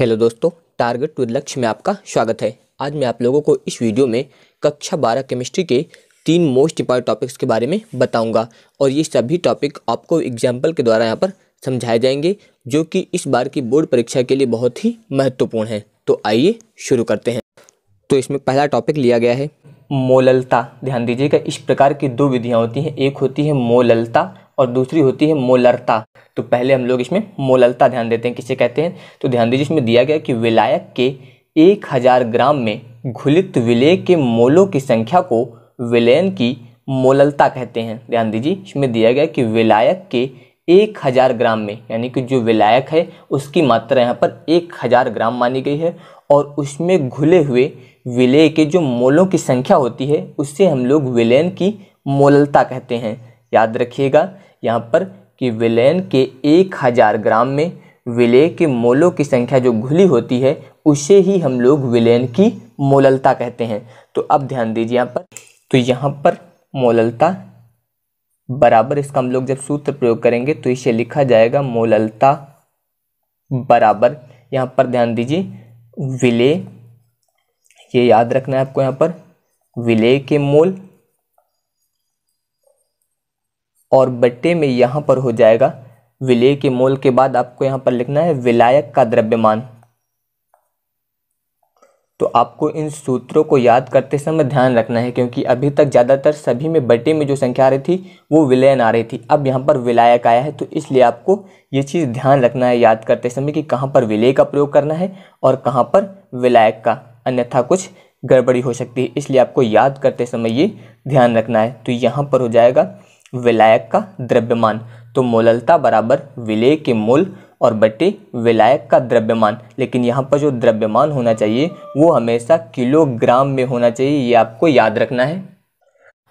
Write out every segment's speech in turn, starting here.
hello दोस्तों target to लक्ष्य में आपका स्वागत है आज मैं आप लोगों को इस वीडियो में कक्षा बारह केमिस्ट्री के तीन मोस्ट इंपॉर्टेंट टॉपिक्स के बारे में बताऊंगा और ये सभी टॉपिक आपको एग्जाम्पल के द्वारा यहाँ पर समझाए जाएंगे जो कि इस बार की बोर्ड परीक्षा के लिए बहुत ही महत्वपूर्ण है तो आइए शुरू करते हैं तो इसमें पहला टॉपिक लिया गया है मोललता ध्यान दीजिएगा इस प्रकार की दो विधियाँ होती हैं एक होती है मोललता और दूसरी होती है मोलरता तो पहले हम लोग इसमें मोललता ध्यान देते हैं किसे कहते हैं तो ध्यान दीजिए इसमें दिया गया कि विलायक के एक हज़ार ग्राम में घुलित विलय के मोलों की संख्या को विलयन की मोललता कहते हैं ध्यान दीजिए इसमें दिया गया कि विलायक के एक हज़ार ग्राम में यानी कि जो विलायक है उसकी मात्रा यहाँ पर एक हज़ार ग्राम मानी गई है और उसमें घुले हुए विलय के जो मोलों की संख्या होती है उससे हम लोग विलयन की मोललता कहते हैं याद रखिएगा यहाँ पर कि विलयन के एक हज़ार ग्राम में विलय के मोलों की संख्या जो घुली होती है उसे ही हम लोग विलयन की मोललता कहते हैं तो अब ध्यान दीजिए यहाँ पर तो यहाँ पर मोललता बराबर इसका हम लोग जब सूत्र प्रयोग करेंगे तो इसे लिखा जाएगा मोललता बराबर यहाँ पर ध्यान दीजिए विलय ये याद रखना है आपको यहाँ पर विलय के मोल और बट्टे में यहाँ पर हो जाएगा विलय के मोल के बाद आपको यहाँ पर लिखना है विलायक का द्रव्यमान तो आपको इन सूत्रों को याद करते समय ध्यान रखना है क्योंकि अभी तक ज़्यादातर सभी में बटे में जो संख्या आ रही थी वो विलयन आ रही थी अब यहाँ पर विलायक आया है तो इसलिए आपको ये चीज़ ध्यान रखना है याद करते समय कि कहाँ पर विलय का प्रयोग करना है और कहाँ पर विलायक का अन्यथा कुछ गड़बड़ी हो सकती है इसलिए आपको याद करते समय ये ध्यान रखना है तो यहाँ पर हो जाएगा विलायक का द्रव्यमान तो मोललता बराबर विलय के मोल और बटे विलायक का द्रव्यमान लेकिन यहाँ पर जो द्रव्यमान होना चाहिए वो हमेशा किलोग्राम में होना चाहिए ये आपको याद रखना है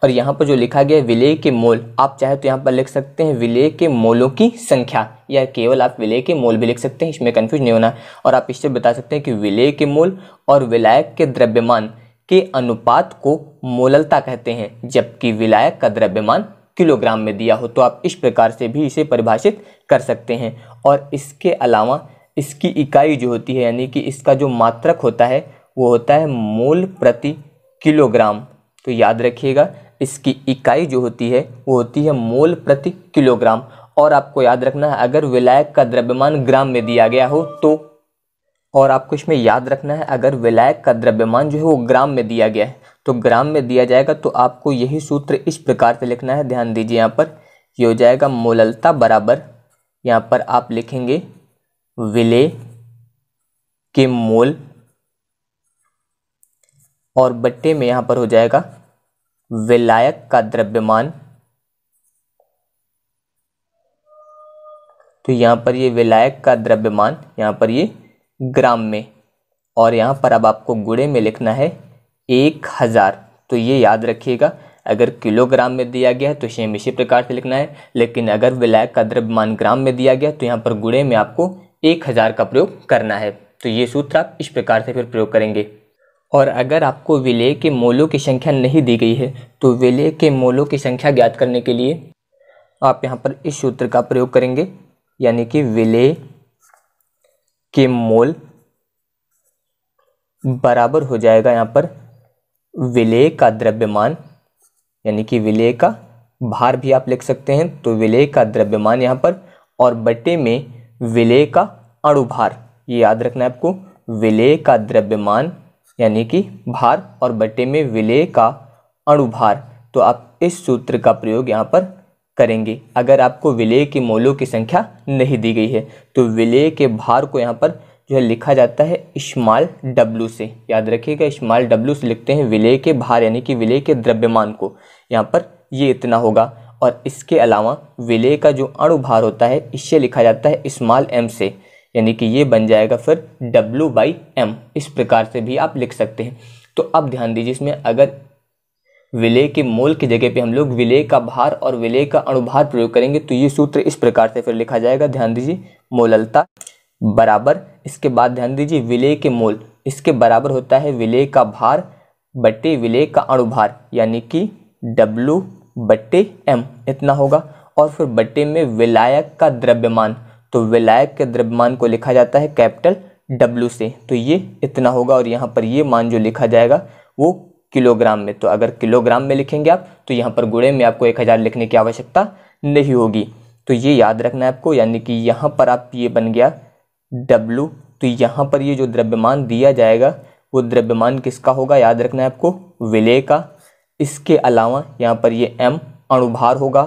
और यहाँ पर जो लिखा गया विलय के मोल आप चाहे तो यहाँ पर लिख सकते हैं विलय के मोलों की संख्या या केवल आप विलय के मोल भी लिख सकते हैं इसमें कन्फ्यूज नहीं होना और आप इससे बता सकते हैं कि विलय के मोल और विलायक के द्रव्यमान के अनुपात को मोललता कहते हैं जबकि विलायक का द्रव्यमान किलोग्राम में दिया हो तो आप इस प्रकार से भी इसे परिभाषित कर सकते हैं और इसके अलावा इसकी इकाई जो होती है यानी कि इसका जो मात्रक होता है वो होता है मोल प्रति किलोग्राम तो याद रखिएगा इसकी इकाई जो होती है वो होती है मोल प्रति किलोग्राम और आपको याद रखना है अगर विलायक का द्रव्यमान ग्राम में दिया गया हो तो और आपको इसमें याद रखना है अगर विलायक का द्रव्यमान जो है वो ग्राम में दिया गया है तो ग्राम में दिया जाएगा तो आपको यही सूत्र इस प्रकार से लिखना है ध्यान दीजिए यहाँ पर ये हो जाएगा मोललता बराबर यहाँ पर आप लिखेंगे विले के मोल और बट्टे में यहाँ पर हो जाएगा विलायक का द्रव्यमान तो यहाँ पर ये विलायक का द्रव्यमान यहाँ पर ये ग्राम में और यहाँ पर अब आपको गुड़े में लिखना है एक हज़ार तो ये याद रखिएगा अगर किलोग्राम में दिया गया है तो सेम इसी प्रकार से लिखना है लेकिन अगर विलायक का द्रव्यमान ग्राम में दिया गया तो यहाँ पर गुणे में आपको एक हज़ार का प्रयोग करना है तो ये सूत्र आप इस प्रकार से फिर प्रयोग करेंगे और अगर आपको विलय के मोलों की संख्या नहीं दी गई है तो विलय के मोलों की संख्या ज्ञात करने के लिए आप यहाँ पर इस सूत्र का प्रयोग करेंगे यानी कि विलय के मोल बराबर हो जाएगा यहाँ पर विलय का द्रव्यमान यानी कि विलय का भार भी आप लिख सकते हैं तो विलय का द्रव्यमान यहाँ पर और बटे में विलय का अणुभार ये याद रखना है आपको विलय का द्रव्यमान यानी कि भार और बटे में विलय का अणुभार तो आप इस सूत्र का प्रयोग यहाँ पर करेंगे अगर आपको विलय के मोलों की संख्या नहीं दी गई है तो विलय के भार को यहाँ पर जो है लिखा जाता है इस्माल डब्लू से याद रखिएगा इस्माल डब्लू से लिखते हैं विलय के भार यानी कि विलय के द्रव्यमान को यहाँ पर ये इतना होगा और इसके अलावा विलय का जो अणुभार होता है इससे लिखा जाता है इस्माल एम से यानी कि ये बन जाएगा फिर डब्लू बाई एम इस प्रकार से भी आप लिख सकते हैं तो अब ध्यान दीजिए इसमें अगर विलय के मोल की जगह पे हम लोग विलय का भार और विलय का अणुभार प्रयोग करेंगे तो ये सूत्र इस प्रकार से फिर लिखा जाएगा ध्यान दीजिए मोललता बराबर इसके बाद ध्यान दीजिए विलय के मोल इसके बराबर होता है विलय का भार बटे विलय का अणुभार यानी कि डब्लू बटे एम इतना होगा और फिर बटे में विलायक का द्रव्यमान तो विलायक के द्रव्यमान को लिखा जाता है कैपिटल डब्लू से तो ये इतना होगा और यहाँ पर ये मान जो लिखा जाएगा वो किलोग्राम में तो अगर किलोग्राम में लिखेंगे आप तो यहाँ पर गुड़े में आपको एक हज़ार लिखने की आवश्यकता नहीं होगी तो ये याद रखना है आपको यानी कि यहाँ पर आप ये बन गया डब्लू तो यहाँ पर ये जो द्रव्यमान दिया जाएगा वो द्रव्यमान किसका होगा याद रखना है आपको विलय का इसके अलावा यहाँ पर ये एम अणुभार होगा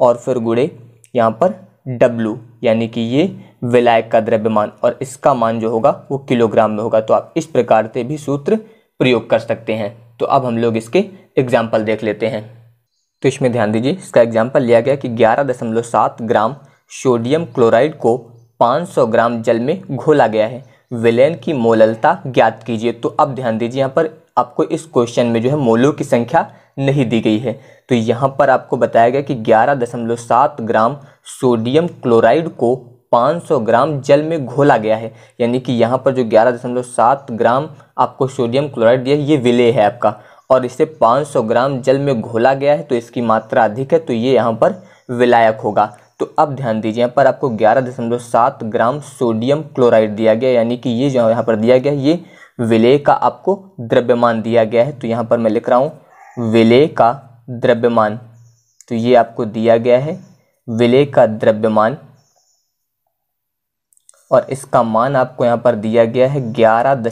और फिर गुड़े यहाँ पर डब्लू यानी कि ये विलायक का द्रव्यमान और इसका मान जो होगा वो किलोग्राम में होगा तो आप इस प्रकार से भी सूत्र प्रयोग कर सकते हैं तो अब हम लोग इसके एग्जाम्पल देख लेते हैं तो इसमें ध्यान दीजिए इसका एग्जाम्पल लिया गया कि ग्यारह दशमलव सात ग्राम सोडियम क्लोराइड को 500 ग्राम जल में घोला गया है विलयन की मोललता ज्ञात कीजिए तो अब ध्यान दीजिए यहाँ पर आपको इस क्वेश्चन में जो है मोलों की संख्या नहीं दी गई है तो यहाँ पर आपको बताया गया कि 11.7 ग्राम सोडियम क्लोराइड को 500 ग्राम जल में घोला गया है यानी कि यहाँ पर जो 11.7 ग्राम आपको सोडियम क्लोराइड दिया है ये विलय है आपका और इसे 500 ग्राम जल में घोला गया है तो इसकी मात्रा अधिक है तो ये यहाँ पर विलायक होगा तो अब ध्यान दीजिए यहाँ पर आपको सात ग्राम सोडियम क्लोराइड दिया गया यानी कि ये जो यहाँ पर दिया गया ये विलय का आपको द्रव्यमान दिया गया है तो यहाँ पर मैं लिख रहा हूँ विलय का द्रव्यमान तो ये आपको दिया गया है विलय का द्रव्यमान और इसका मान आपको यहाँ पर दिया गया है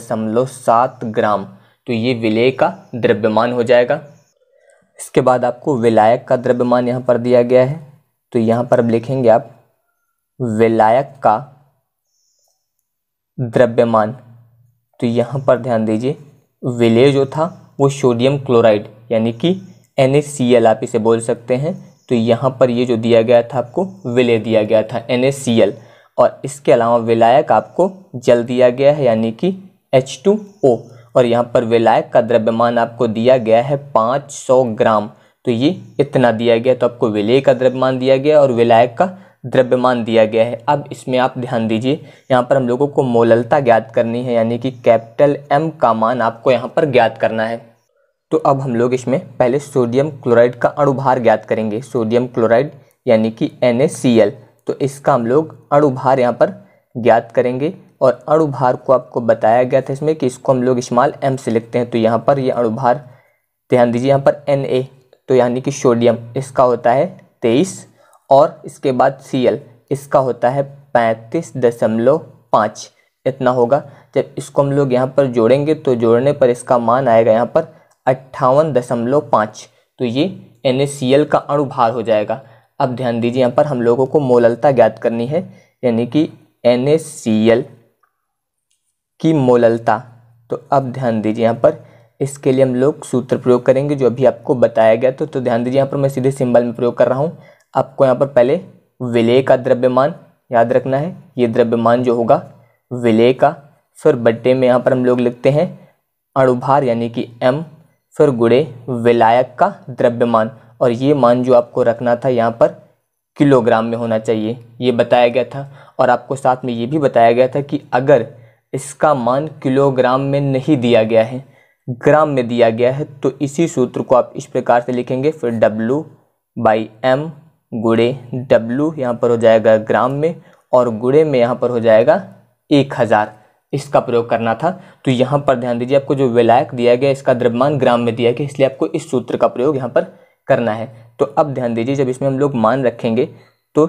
सात ग्राम तो ये विलय का द्रव्यमान हो जाएगा इसके बाद आपको विलायक का द्रव्यमान यहाँ पर दिया गया है तो यहाँ पर अब लिखेंगे आप विलायक का द्रव्यमान तो यहाँ पर ध्यान दीजिए विलय जो था वो सोडियम क्लोराइड यानी कि एन आप इसे बोल सकते हैं तो यहाँ पर ये जो दिया गया था आपको विलय दिया गया था एन और इसके अलावा विलायक आपको जल दिया गया है यानी कि एच और यहाँ पर विलायक का द्रव्यमान आपको दिया गया है 500 ग्राम तो ये इतना दिया गया तो आपको विलय का द्रव्यमान दिया गया और विलायक का द्रव्यमान दिया गया है अब इसमें आप ध्यान दीजिए यहाँ पर हम लोगों को मोललता ज्ञात करनी है यानी कि कैपिटल एम का मान आपको यहाँ पर ज्ञात करना है तो अब हम लोग इसमें पहले सोडियम क्लोराइड का अणुभार ज्ञात करेंगे सोडियम क्लोराइड यानी कि एन तो इसका हम लोग अणुभार यहाँ पर ज्ञात करेंगे और अणुभार को आपको बताया गया था इसमें कि इसको हम लोग स्मॉल एम से लिखते हैं तो यहाँ पर ये यह अणुभार ध्यान दीजिए यहाँ पर एन तो यानी कि सोडियम इसका होता है तेईस और इसके बाद सी एल इसका होता है पैंतीस दशमलव पाँच इतना होगा जब इसको हम लोग यहाँ पर जोड़ेंगे तो जोड़ने पर इसका मान आएगा यहाँ पर अट्ठावन दशमलव पाँच तो ये एन का अणुभार हो जाएगा अब ध्यान दीजिए यहाँ पर हम लोगों को मोललता ज्ञात करनी है यानी कि एन की मोललता तो अब ध्यान दीजिए यहाँ पर इसके लिए हम लोग सूत्र प्रयोग करेंगे जो अभी आपको बताया गया तो तो ध्यान दीजिए यहाँ पर मैं सीधे सिंबल में प्रयोग कर रहा हूँ आपको यहाँ पर पहले विलय का द्रव्यमान याद रखना है ये द्रव्यमान जो होगा विलय का फिर बट्टे में यहाँ पर हम लोग लिखते हैं अणुभार यानी कि एम फिर गुड़े विलायक का द्रव्यमान और ये मान जो आपको रखना था यहाँ पर किलोग्राम में होना चाहिए ये बताया गया था और आपको साथ में ये भी बताया गया था कि अगर इसका मान किलोग्राम में नहीं दिया गया है ग्राम में दिया गया है तो इसी सूत्र को आप इस प्रकार से लिखेंगे फिर डब्लू बाई एम गुड़े डब्लू यहाँ पर हो जाएगा ग्राम में और गुड़े में यहाँ पर हो जाएगा एक हज़ार इसका प्रयोग करना था तो यहाँ पर ध्यान दीजिए आपको जो विलायक दिया गया इसका द्रव्यमान ग्राम में दिया गया इसलिए आपको इस सूत्र का प्रयोग यहाँ पर करना है तो अब ध्यान दीजिए जब इसमें हम लोग मान रखेंगे तो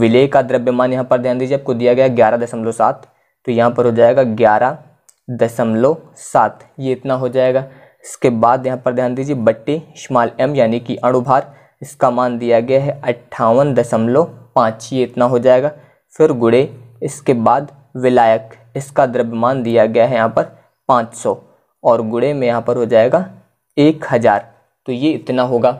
विलय का द्रव्यमान यहाँ पर ध्यान दीजिए आपको दिया गया ग्यारह दशमलव सात तो यहाँ पर हो जाएगा ग्यारह दशमलव सात ये इतना हो जाएगा इसके बाद यहाँ पर ध्यान दीजिए बट्टे शमाल एम यानी कि अणुभार इसका मान दिया गया है अट्ठावन दशमलव पाँच ये इतना हो जाएगा फिर गुड़े इसके बाद विलायक इसका द्रव्यमान दिया गया है यहाँ पर पाँच सौ और गुड़े में यहाँ पर हो जाएगा एक हज़ार तो ये इतना होगा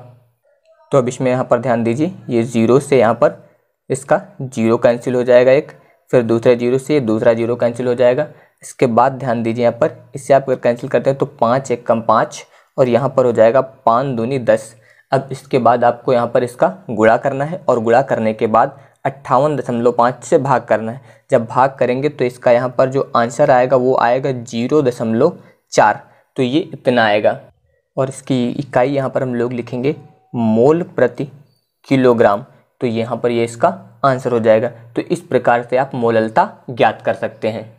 तो अब इसमें यहाँ पर ध्यान दीजिए ये ज़ीरो से यहाँ पर इसका जीरो कैंसिल हो जाएगा एक फिर दूसरे जीरो से दूसरा जीरो कैंसिल हो जाएगा इसके बाद ध्यान दीजिए यहाँ पर इससे आप अगर कैंसिल करते हैं तो पाँच एक कम पाँच और यहाँ पर हो जाएगा पाँच दूनी दस अब इसके बाद आपको यहाँ पर इसका गुड़ा करना है और गुड़ा करने के बाद अट्ठावन दशमलव पाँच से भाग करना है जब भाग करेंगे तो इसका यहाँ पर जो आंसर आएगा वो आएगा जीरो दशमलव चार तो ये इतना आएगा और इसकी इकाई यहाँ पर हम लोग लिखेंगे मोल प्रति किलोग्राम तो यहाँ पर ये इसका आंसर हो जाएगा तो इस प्रकार से आप मोललता ज्ञात कर सकते हैं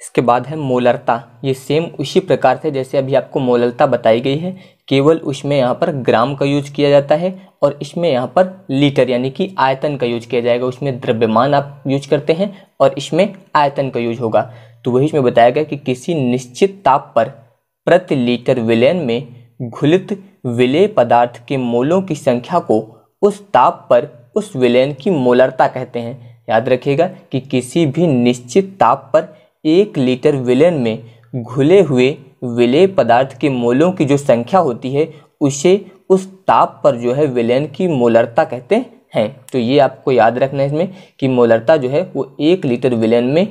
इसके बाद है मोलरता ये सेम उसी प्रकार से जैसे अभी आपको मोलरता बताई गई है केवल उसमें यहाँ पर ग्राम का यूज किया जाता है और इसमें यहाँ पर लीटर यानी कि आयतन का यूज किया जाएगा उसमें द्रव्यमान आप यूज करते हैं और इसमें आयतन का यूज होगा तो वही इसमें बताया गया कि किसी निश्चित ताप पर प्रति लीटर विलयन में घुलित विलय पदार्थ के मोलों की संख्या को उस ताप पर उस विलयन की मोलरता कहते हैं याद रखिएगा कि किसी भी निश्चित ताप पर एक लीटर विलयन में घुले हुए विलेय पदार्थ के मोलों की जो संख्या होती है उसे उस ताप पर जो है विलयन की मोलरता कहते हैं तो ये आपको याद रखना है इसमें कि मोलरता जो है वो एक लीटर विलयन में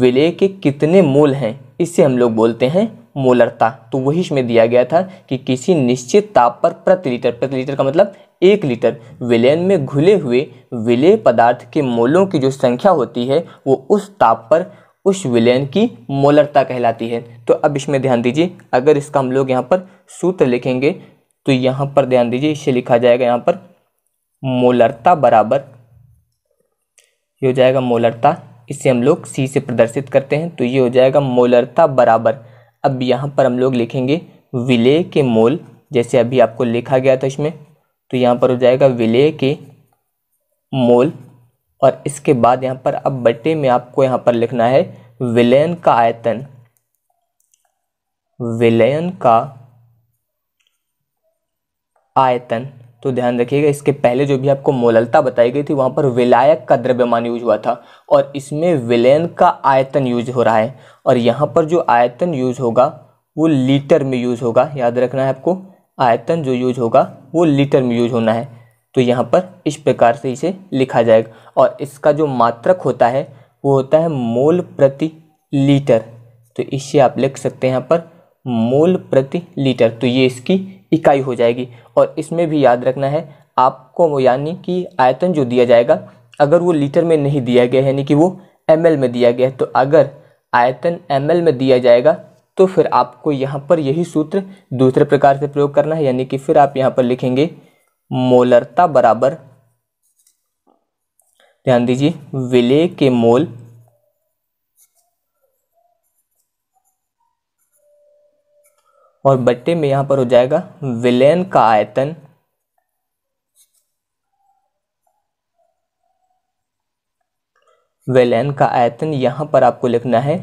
विलय के कितने मोल हैं इससे हम लोग बोलते हैं मोलरता तो वही इसमें दिया गया था कि किसी निश्चित ताप पर प्रति लीटर प्रति लीटर का मतलब एक लीटर विलयन में घुले हुए विलेय पदार्थ के मोलों की जो संख्या होती है वो उस ताप पर उस विलयन की मोलरता कहलाती है तो अब इसमें ध्यान दीजिए अगर इसका हम लोग यहाँ पर सूत्र लिखेंगे तो यहाँ पर ध्यान दीजिए इसे लिखा जाएगा यहाँ पर मोलरता बराबर ये हो जाएगा मोलरता इसे हम लोग सी से प्रदर्शित करते हैं तो ये हो जाएगा मोलरता बराबर अब यहाँ पर हम लोग लिखेंगे विलय के मोल जैसे अभी आपको लिखा गया था इसमें तो यहाँ पर हो जाएगा विलय के मोल और इसके बाद यहाँ पर अब बटे में आपको यहाँ पर लिखना है विलयन का आयतन विलयन का आयतन तो ध्यान रखिएगा इसके पहले जो भी आपको मोललता बताई गई थी वहाँ पर विलायक का द्रव्यमान यूज हुआ था और इसमें विलयन का आयतन यूज हो रहा है और यहाँ पर जो आयतन यूज होगा वो लीटर में यूज होगा याद रखना है आपको आयतन जो यूज होगा वो लीटर में यूज होना है तो यहाँ पर इस प्रकार से इसे लिखा जाएगा और इसका जो मात्रक होता है वो होता है मोल प्रति लीटर तो इसे आप लिख सकते हैं यहाँ पर मोल प्रति लीटर तो ये इसकी इकाई हो जाएगी और इसमें भी याद रखना है आपको यानी कि आयतन जो दिया जाएगा अगर वो लीटर में नहीं दिया गया यानी कि वो एम में दिया गया है तो अगर आयतन एम में दिया जाएगा तो फिर आपको यहाँ पर यही सूत्र दूसरे प्रकार से प्रयोग करना है यानी कि फिर आप यहाँ पर लिखेंगे मोलरता बराबर ध्यान दीजिए विलय के मोल और बट्टे में यहां पर हो जाएगा विलयन का आयतन विलयन का आयतन यहां पर आपको लिखना है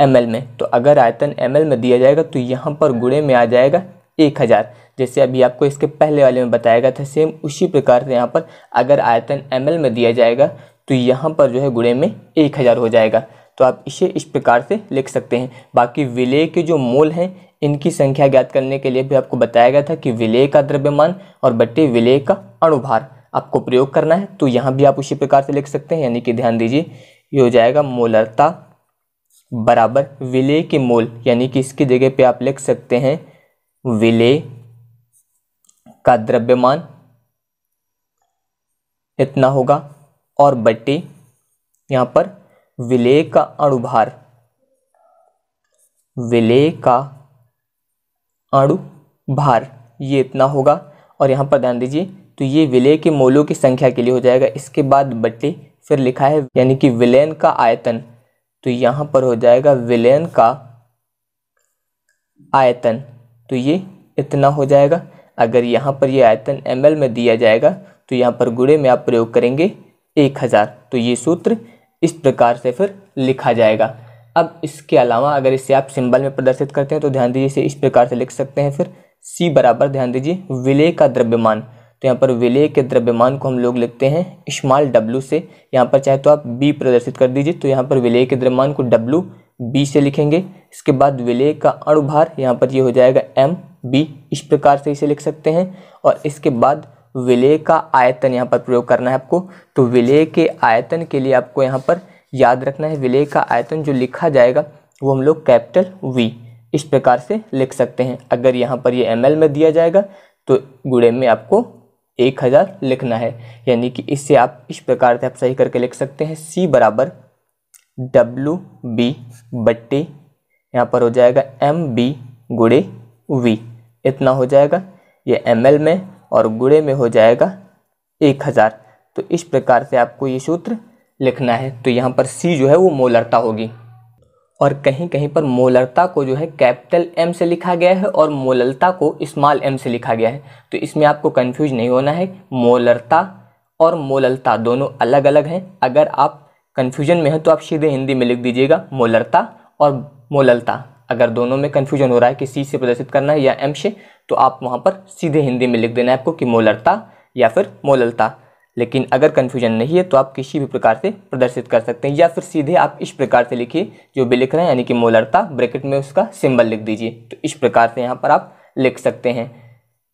एम में तो अगर आयतन एम में दिया जाएगा तो यहां पर गुणे में आ जाएगा एक हजार जैसे अभी आपको इसके पहले वाले में बताया गया था सेम उसी प्रकार से यहाँ पर अगर आयतन एम में दिया जाएगा तो यहाँ पर जो है गुड़े में एक हज़ार हो जाएगा तो आप इसे इस प्रकार से लिख सकते हैं बाकी विलय के जो मोल हैं इनकी संख्या ज्ञात करने के लिए भी आपको बताया गया था कि विलय का द्रव्यमान और बट्टे विलय का अणुभार आपको प्रयोग करना है तो यहाँ भी आप उसी प्रकार से लिख सकते हैं यानी कि ध्यान दीजिए ये हो जाएगा मोलरता बराबर विलय के मोल यानी कि इसकी जगह पे आप लिख सकते हैं विलय का द्रव्यमान इतना होगा और बटे यहां पर विलेय का अणुभार विलेय का अणु भार ये इतना होगा और यहाँ पर ध्यान दीजिए तो ये विलय के मोलों की संख्या के लिए हो जाएगा इसके बाद बटे फिर लिखा है यानी कि विलयन का आयतन तो यहाँ पर हो जाएगा विलयन का आयतन तो ये इतना हो जाएगा अगर यहाँ पर यह आयतन एम में दिया जाएगा तो यहाँ पर गुड़े में आप प्रयोग करेंगे एक हज़ार तो ये सूत्र इस प्रकार से फिर लिखा जाएगा अब इसके अलावा अगर इसे आप सिंबल में प्रदर्शित करते हैं तो ध्यान दीजिए इसे इस प्रकार से लिख सकते हैं फिर सी बराबर ध्यान दीजिए विलय का द्रव्यमान तो यहाँ पर विलय के द्रव्यमान को हम लोग लिखते हैं इस्माल डब्लू से यहाँ पर चाहे तो आप बी प्रदर्शित कर दीजिए तो यहाँ पर विलय के द्रव्यमान को डब्लू बी से लिखेंगे इसके बाद विलय का अणुभार यहाँ पर ये यह हो जाएगा एम बी इस प्रकार से इसे लिख सकते हैं और इसके बाद विलय का आयतन यहाँ पर प्रयोग करना है आपको तो विलय के आयतन के लिए आपको यहाँ पर याद रखना है विलय का आयतन जो लिखा जाएगा वो हम लोग कैपिटल वी इस प्रकार से लिख सकते हैं अगर यहाँ पर ये एम में दिया जाएगा तो गुड़े में आपको एक हज़ार लिखना है यानी कि इससे आप इस प्रकार से आप सही करके लिख सकते हैं सी बराबर डब्लू बी बट्टे यहाँ पर हो जाएगा एम बी गुड़े वी इतना हो जाएगा ये एम में और गुड़े में हो जाएगा एक हज़ार तो इस प्रकार से आपको ये सूत्र लिखना है तो यहाँ पर सी जो है वो मोलरता होगी और कहीं कहीं पर मोलरता को जो है कैपिटल एम से लिखा गया है और मोललता को स्मॉल एम से लिखा गया है तो इसमें आपको कन्फ्यूज नहीं होना है मोलरता और मोललता दोनों अलग अलग हैं अगर आप कन्फ्यूजन में हैं तो आप सीधे हिंदी में लिख दीजिएगा मोलरता और मोललता अगर दोनों में कन्फ्यूजन हो रहा है कि सी से प्रदर्शित करना है या एम से तो आप वहाँ पर सीधे हिंदी में लिख देना है आपको कि मोलरता या फिर मोललता लेकिन अगर कन्फ्यूजन नहीं है तो आप किसी भी प्रकार से प्रदर्शित कर सकते हैं या फिर सीधे आप इस प्रकार से लिखिए जो भी लिख रहे हैं यानी कि मोलरता ब्रैकेट में उसका सिंबल लिख दीजिए तो इस प्रकार से यहाँ पर आप लिख सकते हैं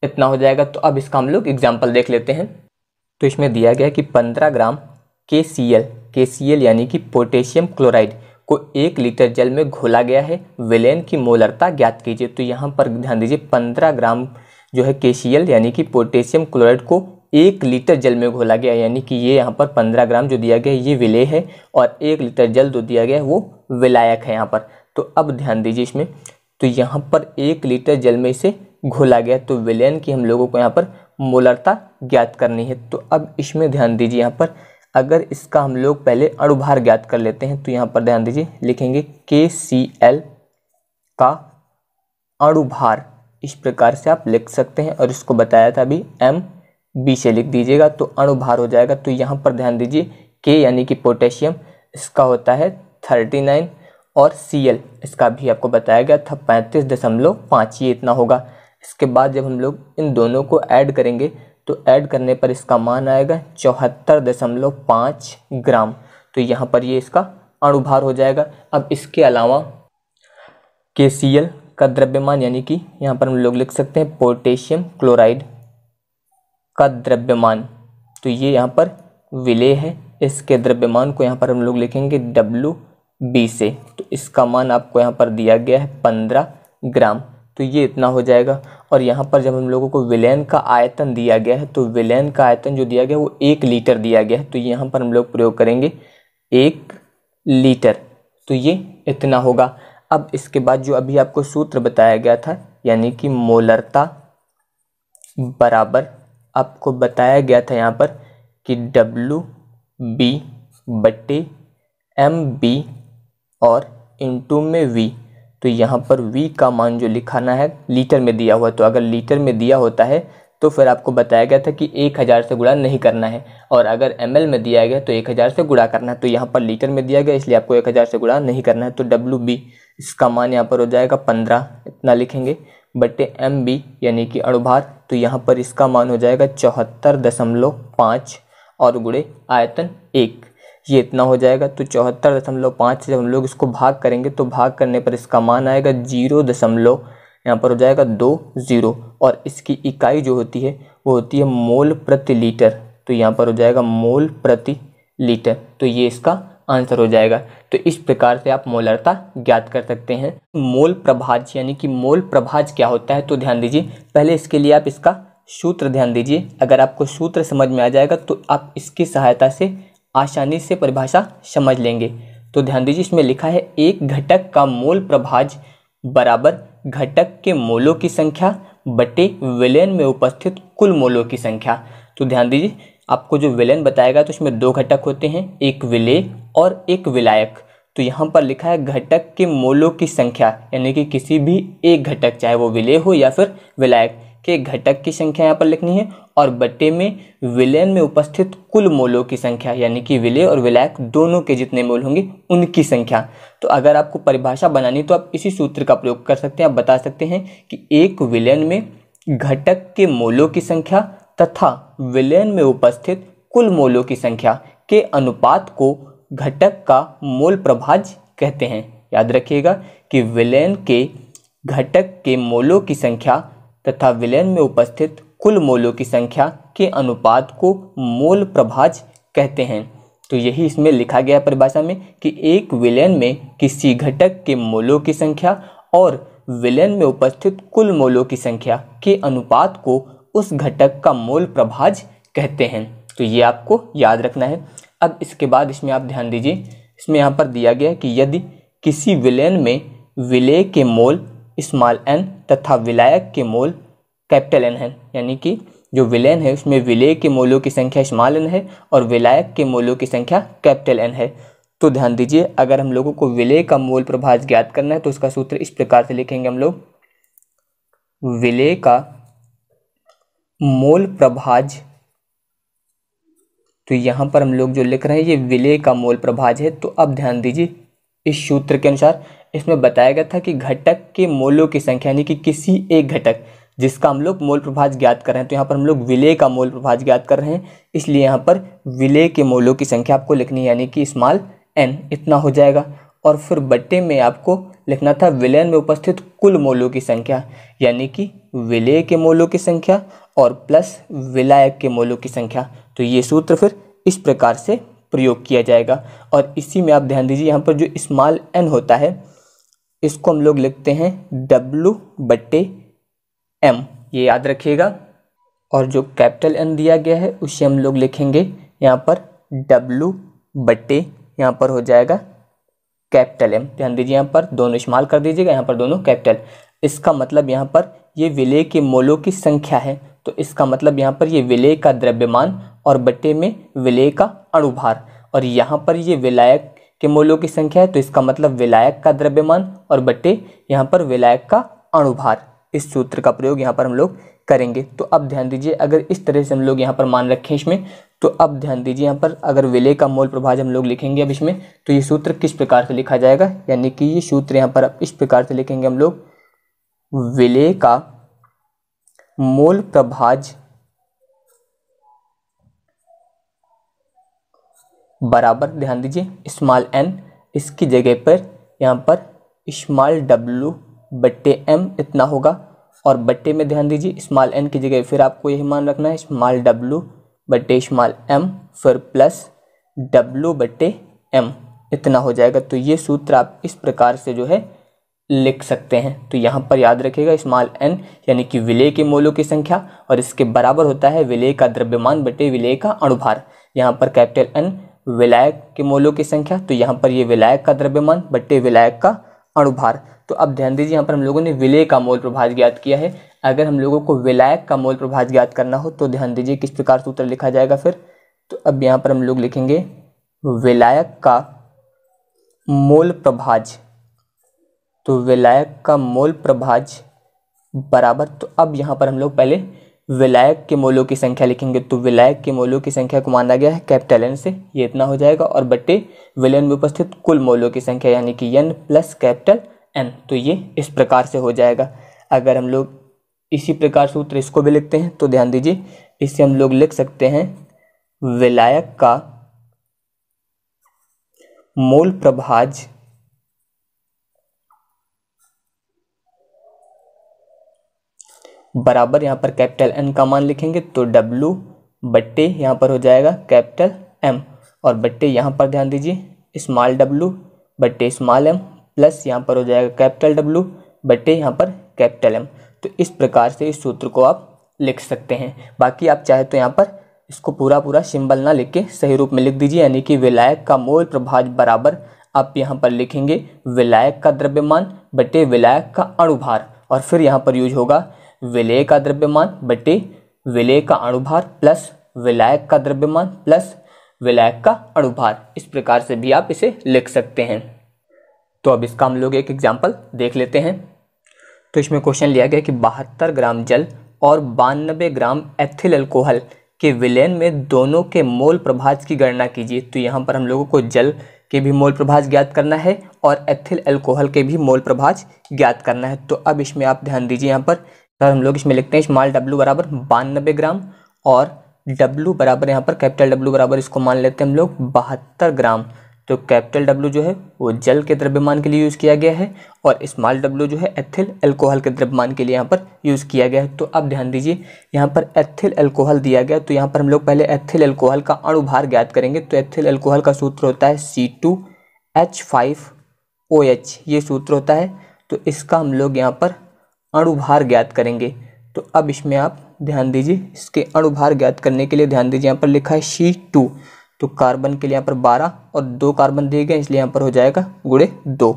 इतना हो जाएगा तो अब इसका हम लोग एग्जाम्पल देख लेते हैं तो इसमें दिया गया कि पंद्रह ग्राम के सी एल के सी एल यानी कि पोटेशियम क्लोराइड को एक लीटर जल में घोला गया है विलेन की मोलरता ज्ञात कीजिए तो यहाँ पर ध्यान दीजिए पंद्रह ग्राम जो है केशियल यानी कि पोटेशियम क्लोराइड को एक लीटर जल में घोला गया यानी कि ये यहाँ पर पंद्रह ग्राम जो दिया गया है ये विलय है और एक लीटर जल जो दिया गया है वो विलायक है यहाँ पर तो अब ध्यान दीजिए इसमें तो यहाँ पर एक लीटर जल में इसे घोला गया तो विलयन की हम लोगों को यहाँ पर मोलरता ज्ञात करनी है तो अब इसमें ध्यान दीजिए यहाँ पर अगर इसका हम लोग पहले अणुभार ज्ञात कर लेते हैं तो यहाँ पर ध्यान दीजिए लिखेंगे के सी एल का अणुभार इस प्रकार से आप लिख सकते हैं और इसको बताया था अभी एम बी से लिख दीजिएगा तो अणुभार हो जाएगा तो यहाँ पर ध्यान दीजिए के यानी कि पोटेशियम इसका होता है थर्टी नाइन और सी एल इसका भी आपको बताया गया था पैंतीस दशमलव पाँच ये इतना होगा इसके बाद जब हम लोग इन दोनों को ऐड करेंगे तो ऐड करने पर इसका मान आएगा चौहत्तर दशमलव पाँच ग्राम तो यहाँ पर ये इसका अणुभार हो जाएगा अब इसके अलावा के सी एल का द्रव्यमान यानी कि यहाँ पर हम लोग लिख सकते हैं पोटेशियम क्लोराइड का द्रव्यमान तो ये यहाँ पर विलय है इसके द्रव्यमान को यहाँ पर हम लोग लिखेंगे डब्लू बी से तो इसका मान आपको यहाँ पर दिया गया है पंद्रह ग्राम तो ये इतना हो जाएगा और यहाँ पर जब हम लोगों को विलयन का आयतन दिया गया है तो विलयन का आयतन जो दिया गया वो एक लीटर दिया गया है तो यहाँ पर हम लोग प्रयोग करेंगे एक लीटर तो ये इतना होगा अब इसके बाद जो अभी आपको सूत्र बताया गया था यानी कि मोलरता बराबर आपको बताया गया था यहाँ पर कि डब्लू बी बटे एम बी और इंटू में वी तो यहाँ पर वी का मान जो लिखाना है लीटर में दिया हुआ तो अगर लीटर में दिया होता है तो फिर आपको बताया गया था कि एक हज़ार से गुणा नहीं करना है और अगर एम में दिया गया तो एक हज़ार से गुणा करना है तो यहाँ पर लीटर में दिया गया इसलिए आपको एक हज़ार से गुणा नहीं करना है तो डब्ल्यू बी इसका मान यहाँ पर हो जाएगा पंद्रह इतना लिखेंगे बटे एम बी यानी कि अणुभार तो यहाँ पर इसका मान हो जाएगा चौहत्तर दशमलव पाँच और गुड़े आयतन एक ये इतना हो जाएगा तो चौहत्तर दशमलव पाँच से जब हम लोग इसको भाग करेंगे तो भाग करने पर इसका मान आएगा जीरो दशमलव यहाँ पर हो जाएगा दो ज़ीरो और इसकी इकाई जो होती है वो होती है मोल प्रति लीटर तो यहाँ पर हो जाएगा मोल प्रति लीटर तो ये इसका आंसर हो जाएगा तो इस प्रकार से आप मोलरता ज्ञात कर सकते हैं मोल प्रभाज यानी कि मोल प्रभाज क्या होता है तो ध्यान दीजिए पहले इसके लिए आप इसका सूत्र ध्यान दीजिए अगर आपको सूत्र समझ में आ जाएगा तो आप इसकी सहायता से आसानी से परिभाषा समझ लेंगे तो ध्यान दीजिए इसमें लिखा है एक घटक का मूल प्रभाज बराबर घटक के मोलों की संख्या बटे विलयन में उपस्थित कुल मोलों की संख्या तो ध्यान दीजिए आपको जो विलयन बताएगा तो इसमें दो घटक होते हैं एक विलय और एक विलायक तो यहाँ पर लिखा है घटक के मोलों की संख्या यानी कि किसी भी एक घटक चाहे वो विलय हो या फिर विलायक के घटक की संख्या यहाँ पर लिखनी है और बट्टे में विलयन में उपस्थित कुल मोलों की संख्या यानी कि विलय और विलायक दोनों के जितने मोल होंगे उनकी संख्या तो अगर आपको परिभाषा बनानी तो आप इसी सूत्र का प्रयोग कर सकते हैं आप बता सकते हैं कि एक विलयन में घटक के मोलों की संख्या तथा विलयन में उपस्थित कुल मोलों की संख्या के अनुपात को घटक का मोल प्रभाज कहते हैं याद रखिएगा कि विलयन के घटक के मोलों की संख्या तथा विलयन में उपस्थित कुल मोलों की संख्या के अनुपात को मोल प्रभाज कहते हैं तो यही इसमें लिखा गया परिभाषा में कि एक विलयन में किसी घटक के मोलों की संख्या और विलयन में उपस्थित कुल मोलों की संख्या के अनुपात को उस घटक का मोल प्रभाज कहते हैं तो ये आपको याद रखना है अब इसके बाद इसमें आप ध्यान दीजिए इसमें यहाँ पर दिया गया कि यदि किसी विलयन में विलय के मोल स्मॉल एन तथा विलायक के मोल कैपिटल एन है यानी कि जो विलयन है उसमें विलय के मोलों की संख्या स्मॉल एन है और विलायक के मोलों की संख्या कैपिटल एन है तो ध्यान दीजिए अगर हम लोगों को विलय का मोल प्रभाज ज्ञात करना है तो उसका सूत्र इस प्रकार से लिखेंगे हम लोग विलय का मोल प्रभाज तो यहां पर हम लोग जो लिख रहे हैं ये विलय का मोल प्रभाज है तो अब ध्यान दीजिए इस सूत्र के अनुसार इसमें बताया गया था कि घटक के मोलों की संख्या यानी कि किसी एक घटक जिसका हम लोग मोल प्रभाज ज्ञात कर रहे हैं तो यहाँ पर हम लोग विलय का मोल प्रभाज ज्ञात कर रहे हैं इसलिए यहाँ पर विलय के मोलों की संख्या आपको लिखनी है यानी कि स्मॉल एन इतना हो जाएगा और फिर बट्टे में आपको लिखना था विलयन में उपस्थित कुल मोलों की संख्या यानी कि विलय के मोलों की संख्या और प्लस विलायक के मोलों की संख्या तो ये सूत्र फिर इस प्रकार से प्रयोग किया जाएगा और इसी में आप ध्यान दीजिए यहाँ पर जो स्मॉल एन होता है इसको हम लोग लिखते हैं डब्लू बटे एम ये याद रखिएगा और जो कैपिटल N दिया गया है उसे हम लोग लिखेंगे यहाँ पर डब्लू बटे यहाँ पर हो जाएगा कैपिटल एम ध्यान दीजिए यहाँ पर दोनों इस्तेमाल कर दीजिएगा यहाँ पर दोनों कैपिटल इसका मतलब यहाँ पर ये विलय के मोलों की संख्या है तो इसका मतलब यहाँ पर ये विलय का द्रव्यमान और बटे में विलय का अणुभार और यहाँ पर ये विलायक के मूल्यों की संख्या है तो इसका मतलब विलायक का द्रव्यमान और बट्टे यहाँ पर विलायक का अणुभार इस सूत्र का प्रयोग यहाँ पर हम लोग करेंगे तो अब ध्यान दीजिए अगर इस तरह से हम लोग यहाँ पर मान रखें इसमें तो अब ध्यान दीजिए यहाँ पर अगर विलय का मोल प्रभाज हम लोग लिखेंगे अब इसमें तो ये सूत्र किस प्रकार से लिखा जाएगा यानी कि ये सूत्र यहाँ पर अब इस प्रकार से लिखेंगे हम लोग विलय का मोल प्रभाज बराबर ध्यान दीजिए इस्माल एन इसकी जगह पर यहाँ पर इस्माल डब्लू बट्टे एम इतना होगा और बट्टे में ध्यान दीजिए इस्माल एन की जगह फिर आपको यही मान रखना है इस्माल डब्लू बट्टे इस्माल एम फिर प्लस डब्लू बट्टे एम इतना हो जाएगा तो ये सूत्र आप इस प्रकार से जो है लिख सकते हैं तो यहाँ पर याद रखिएगा इस्माल एन यानी कि विलय के मोलों की संख्या और इसके बराबर होता है विलय का द्रव्यमान बटे विलय का अणुभार यहाँ पर कैपिटल एन विलायक के मोलों की संख्या तो यहाँ पर ये विलायक का द्रव्यमान बट्टे विलायक का अणुभार तो अब ध्यान दीजिए यहाँ पर हम लोगों ने विलय का मोल प्रभाज ज्ञात किया है अगर हम लोगों को विलायक का मोल प्रभाज ज्ञात करना हो तो ध्यान दीजिए किस प्रकार सूत्र लिखा जाएगा फिर तो अब यहाँ पर हम लोग लिखेंगे विलायक का मोल प्रभाज तो विलायक का मोल प्रभाज बराबर तो अब यहाँ पर हम लोग पहले विलायक के मोलों की संख्या लिखेंगे तो विलायक के मोलों की संख्या को माना गया है कैपिटल एन से ये इतना हो जाएगा और बट्टे विलयन में उपस्थित कुल मोलों की संख्या यानी कि एन प्लस कैपिटल एन तो ये इस प्रकार से हो जाएगा अगर हम लोग इसी प्रकार सूत्र इसको भी लिखते हैं तो ध्यान दीजिए इससे हम लोग लिख सकते हैं विलायक का मोल प्रभाज बराबर यहाँ पर कैपिटल एन का मान लिखेंगे तो डब्लू बट्टे यहाँ पर हो जाएगा कैपिटल एम और बट्टे यहाँ पर ध्यान दीजिए स्मॉल डब्लू बट्टे स्मॉल एम प्लस यहाँ पर हो जाएगा कैपिटल डब्लू बट्टे यहाँ पर कैपिटल एम तो इस प्रकार से इस सूत्र को आप लिख सकते हैं बाकी आप चाहे तो यहाँ पर इसको पूरा पूरा सिंबल ना लिख के सही रूप में लिख दीजिए यानी कि विलायक का मोल प्रभाज बराबर आप यहाँ पर लिखेंगे विलायक का द्रव्यमान बटे विलायक का अणुभार और फिर यहाँ पर यूज होगा विलय का द्रव्यमान बटे विलय का अणुभार प्लस विलायक का द्रव्यमान प्लस विलायक का अणुभार इस प्रकार से भी आप इसे लिख सकते हैं तो अब इसका हम लोग एक एग्जाम्पल देख लेते हैं तो इसमें क्वेश्चन लिया गया कि बहत्तर ग्राम जल और बानबे ग्राम एथिल अल्कोहल के विलयन में दोनों के मोल प्रभाज की गणना कीजिए तो यहाँ पर हम लोगों को जल के भी मोल प्रभाज ज्ञात करना है और एथिल अल्कोहल के भी मोल प्रभाज ज्ञात करना है तो अब इसमें आप ध्यान दीजिए यहाँ पर तो हम लोग इसमें लिखते हैं स्मॉल डब्ल्यू बराबर बानबे ग्राम और डब्लू बराबर यहाँ पर कैपिटल डब्लू बराबर इसको मान लेते हैं हम लोग बहत्तर ग्राम तो कैपिटल डब्लू जो है वो जल के द्रव्यमान के लिए यूज़ किया गया है और स्मॉल डब्लू जो है एथिल एल्कोहल के द्रव्यमान के लिए यहाँ पर यूज़ किया गया है तो अब ध्यान दीजिए यहाँ पर एथिल एल्कोहल दिया गया तो यहाँ पर हम लोग पहले एथिल एल्कोहल का अणुभार ज्ञात करेंगे तो एथिल एल्कोहल का सूत्र होता है C two H five O H ये सूत्र होता है तो इसका हम लोग यहाँ पर अणुभार ज्ञात करेंगे तो अब इसमें आप ध्यान दीजिए इसके अणुभार ज्ञात करने के लिए ध्यान दीजिए यहाँ पर लिखा है सी टू तो कार्बन के लिए यहाँ पर बारह और दो कार्बन दिए गए इसलिए यहाँ पर हो जाएगा गुड़े दो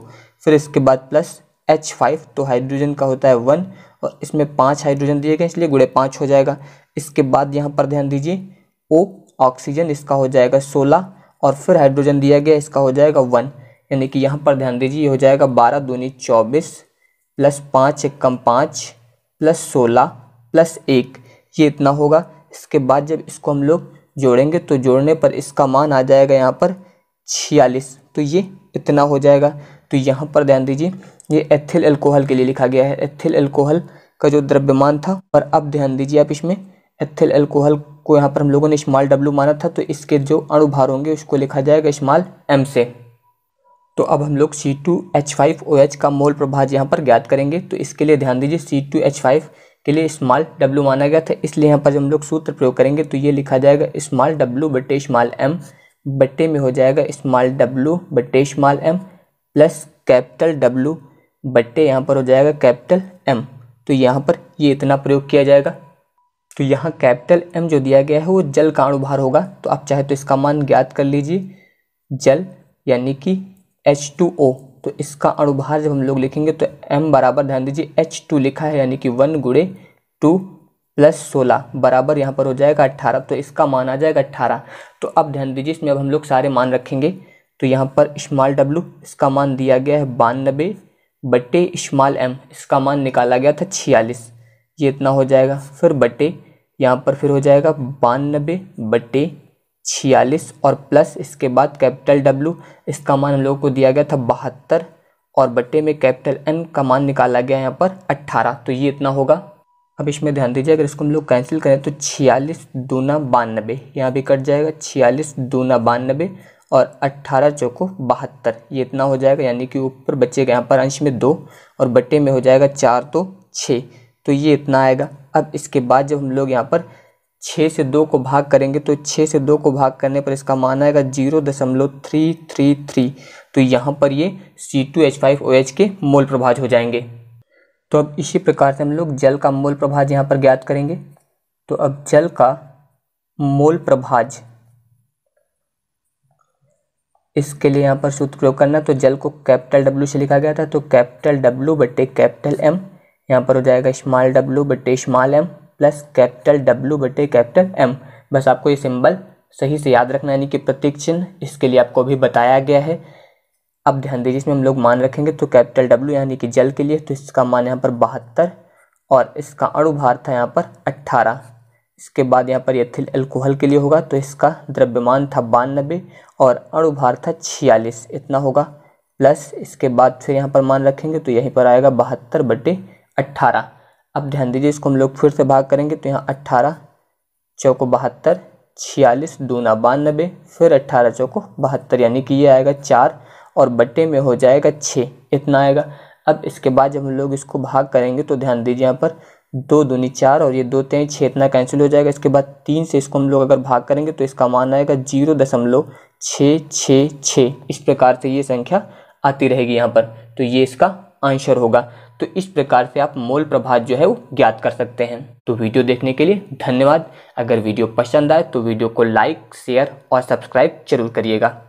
फिर इसके बाद प्लस एच फाइव तो हाइड्रोजन का होता है वन और इसमें पाँच हाइड्रोजन दिए गए इसलिए गुड़े पाँच हो जाएगा इसके बाद यहाँ पर ध्यान दीजिए ओ ऑक्सीजन इसका हो जाएगा सोलह और फिर हाइड्रोजन दिया गया इसका हो जाएगा वन यानी कि यहाँ पर ध्यान दीजिए हो जाएगा बारह दूनी चौबीस प्लस पाँच एक कम पाँच प्लस सोलह प्लस एक ये इतना होगा इसके बाद जब इसको हम लोग जोड़ेंगे तो जोड़ने पर इसका मान आ जाएगा यहाँ पर छियालीस तो ये इतना हो जाएगा तो यहाँ पर ध्यान दीजिए ये एथिल एल्कोहल के लिए लिखा गया है एथिल एल्कोहल का जो द्रव्यमान था और अब ध्यान दीजिए आप इसमें एथिल एल्कोहल को यहाँ पर हम लोगों ने स्मॉल डब्ल्यू माना था तो इसके जो अणुभार होंगे उसको लिखा जाएगा स्मॉल एम से तो अब हम लोग C two H five O H का मोल प्रभाज यहाँ पर ज्ञात करेंगे तो इसके लिए ध्यान दीजिए सी टू एच फाइव के लिए स्मॉल डब्लू माना गया था इसलिए यहाँ पर हम लोग सूत्र प्रयोग करेंगे तो ये लिखा जाएगा स्मॉल डब्लू बटे स्मॉल एम बटे में हो जाएगा स्मॉल डब्लू बटे small M plus capital W बटे यहाँ पर हो जाएगा कैपिटल एम तो यहाँ पर ये इतना प्रयोग किया जाएगा तो यहाँ कैपिटल एम जो दिया गया है वो जल का अणुभार होगा तो आप चाहे तो इसका मान ज्ञात कर लीजिए जल यानी कि एच टू ओ तो इसका अणुभार जब हम लोग लिखेंगे तो m बराबर ध्यान दीजिए एच टू लिखा है यानी कि वन गुड़े टू प्लस सोलह बराबर यहाँ पर हो जाएगा अट्ठारह तो इसका मान आ जाएगा अट्ठारह तो अब ध्यान दीजिए इसमें अब हम लोग सारे मान रखेंगे तो यहाँ पर स्मॉल डब्लू इसका मान दिया गया है बानबे बटे स्मॉल एम इसका मान निकाला गया था छियालीस ये इतना हो जाएगा फिर बटे यहाँ पर फिर हो जाएगा बानबे बटे छियालीस और प्लस इसके बाद कैपिटल डब्ल्यू इसका मान हम लोगों को दिया गया था बहत्तर और बट्टे में कैपिटल एन का मान निकाला गया यहाँ पर अट्ठारह तो ये इतना होगा अब इसमें ध्यान दीजिए अगर इसको हम लोग कैंसिल करें तो छियालीस दूना बानबे यहाँ भी कट जाएगा छियालीस दूना बानबे और अट्ठारह चौको बहत्तर ये इतना हो जाएगा यानी कि ऊपर बचेगा यहाँ पर अंश में दो और बट्टे में हो जाएगा चार तो छः तो ये इतना आएगा अब इसके बाद जब हम लोग यहाँ पर छः से दो को भाग करेंगे तो छः से दो को भाग करने पर इसका मान आएगा जीरो दशमलव थ्री थ्री थ्री तो यहाँ पर ये C two H five O H के मोल प्रभाज हो जाएंगे तो अब इसी प्रकार से हम लोग जल का मोल प्रभाज यहाँ पर ज्ञात करेंगे तो अब जल का मोल प्रभाज इसके लिए यहाँ पर सूत्र प्रयोग करना तो जल को कैपिटल डब्ल्यू से लिखा गया था तो कैपिटल डब्ल्यू बटे कैपिटल एम यहाँ पर हो जाएगा स्मॉल डब्ल्यू बटे small M plus capital W बटे कैपिटल एम बस आपको ये सिंबल सही से याद रखना यानी कि प्रतीक चिन्ह इसके लिए आपको भी बताया गया है अब ध्यान दीजिए इसमें हम लोग मान रखेंगे तो कैपिटल डब्ल्यू यानी कि जल के लिए तो इसका मान यहाँ पर बहत्तर और इसका अणुभार था यहाँ पर अट्ठारह इसके बाद यहाँ पर एथिल एल्कोहल के लिए होगा तो इसका द्रव्यमान था बानबे और अणुभार था छियालीस इतना होगा प्लस इसके बाद फिर यहाँ पर मान रखेंगे तो यहीं पर आएगा बहत्तर बटे अट्ठारह अब ध्यान दीजिए इसको हम लोग फिर से भाग करेंगे तो यहाँ अट्ठारह चौको बहत्तर छियालीस दूना बानबे फिर अट्ठारह चौको बहत्तर यानी कि ये आएगा चार और बटे में हो जाएगा छः इतना आएगा अब इसके बाद जब हम लोग इसको भाग करेंगे तो ध्यान दीजिए यहाँ पर दो दूनी चार और ये दो तेईस छः इतना कैंसिल हो जाएगा इसके बाद तीन से इसको हम लोग अगर भाग करेंगे तो इसका मान आएगा जीरो दशमलव छः छः छः इस प्रकार से ये संख्या आती रहेगी यहाँ पर तो ये इसका आंसर होगा तो इस प्रकार से आप मोल प्रभाव जो है वो ज्ञात कर सकते हैं तो वीडियो देखने के लिए धन्यवाद अगर वीडियो पसंद आए तो वीडियो को लाइक शेयर और सब्सक्राइब जरूर करिएगा